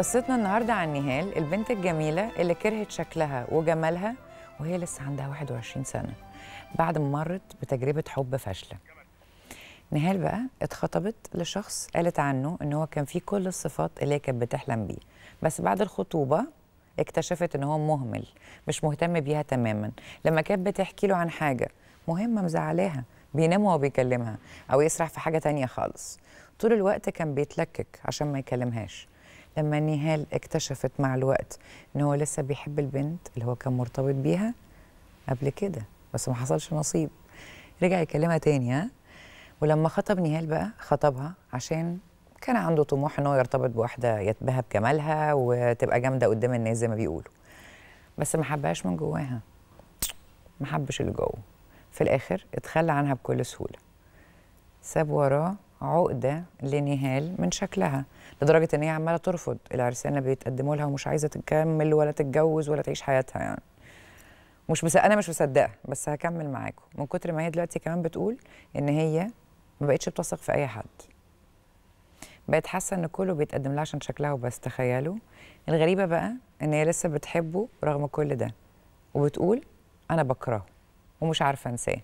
قصتنا النهارده عن نهال البنت الجميله اللي كرهت شكلها وجمالها وهي لسه عندها 21 سنه بعد ما مرت بتجربه حب فاشله. نهال بقى اتخطبت لشخص قالت عنه ان هو كان فيه كل الصفات اللي هي كانت بتحلم بيه بس بعد الخطوبه اكتشفت ان هو مهمل مش مهتم بيها تماما لما كانت بتحكي له عن حاجه مهمه مزعلاها بينام وهو بيكلمها او يسرح في حاجه تانية خالص طول الوقت كان بيتلكك عشان ما يكلمهاش لما نهال اكتشفت مع الوقت ان هو لسه بيحب البنت اللي هو كان مرتبط بيها قبل كده بس ما حصلش نصيب رجع يكلمها تاني ها ولما خطب نهال بقى خطبها عشان كان عنده طموح ان هو يرتبط بواحده يتباهى بجمالها وتبقى جامده قدام الناس زي ما بيقولوا بس ما حبهاش من جواها ما حبش اللي جوه في الاخر اتخلى عنها بكل سهوله ساب وراه عقده لنهال من شكلها لدرجه ان هي عماله ترفض العرسان اللي بيتقدموا لها ومش عايزه تكمل ولا تتجوز ولا تعيش حياتها يعني مش مس... انا مش مصدقه بس هكمل معاكم من كتر ما هي دلوقتي كمان بتقول ان هي ما بقتش بتثق في اي حد بقت حاسه ان كله بيتقدم لها عشان شكلها وبس تخيلوا الغريبه بقى ان هي لسه بتحبه رغم كل ده وبتقول انا بكرهه ومش عارفه انساه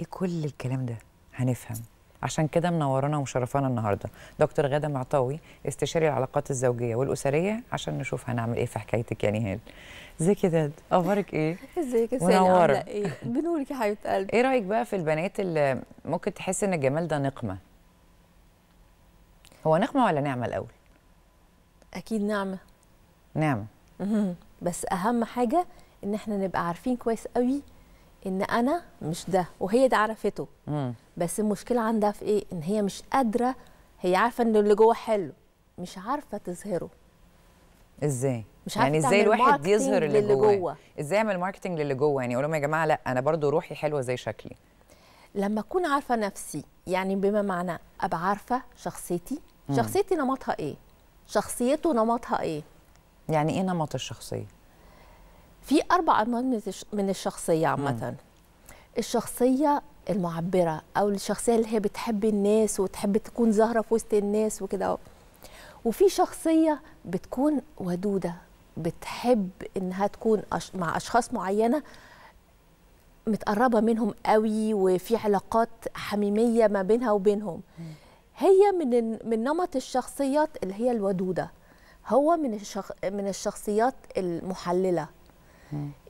ايه كل الكلام ده هنفهم عشان كده منورانا ومشرفانا النهارده دكتور غاده معطاوي استشاري العلاقات الزوجيه والاسريه عشان نشوف هنعمل ايه في حكايتك يعني نهال ازيك يا داد اخبارك ايه ازيك يا منوره ايه بنورك يا حبيبه قلبي ايه رايك بقى في البنات اللي ممكن تحس ان الجمال ده نقمه هو نقمه ولا نعمه الاول اكيد نعمه نعمه بس اهم حاجه ان احنا نبقى عارفين كويس قوي ان انا مش ده وهي ده عرفته مم. بس المشكله عندها في ايه ان هي مش قادره هي عارفه ان اللي جوه حلو مش عارفه تظهره ازاي مش يعني عارفه يعني ازاي الواحد يظهر اللي, اللي جوه. جوه ازاي اعمل ماركتنج للي جوه يعني اقول لهم يا جماعه لا انا برضو روحي حلوه زي شكلي لما اكون عارفه نفسي يعني بما معنى ابقى عارفه شخصيتي مم. شخصيتي نمطها ايه شخصيته نمطها ايه يعني ايه نمط الشخصيه في اربع انواع من الشخصيه عامه الشخصيه المعبره او الشخصيه اللي هي بتحب الناس وتحب تكون زهرة في وسط الناس وكده وفي شخصيه بتكون ودوده بتحب انها تكون مع اشخاص معينه متقربه منهم قوي وفي علاقات حميميه ما بينها وبينهم هي من من نمط الشخصيات اللي هي الودوده هو من الشخ... من الشخصيات المحلله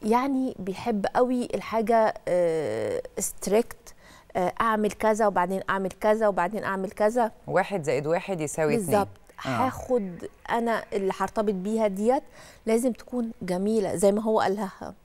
يعني بيحب قوي الحاجه ستريكت آه، آه، اعمل كذا وبعدين اعمل كذا وبعدين اعمل كذا واحد زائد واحد يساوي اتنين بالظبط آه. هاخد انا اللي هرتبط بيها ديت لازم تكون جميله زي ما هو قالها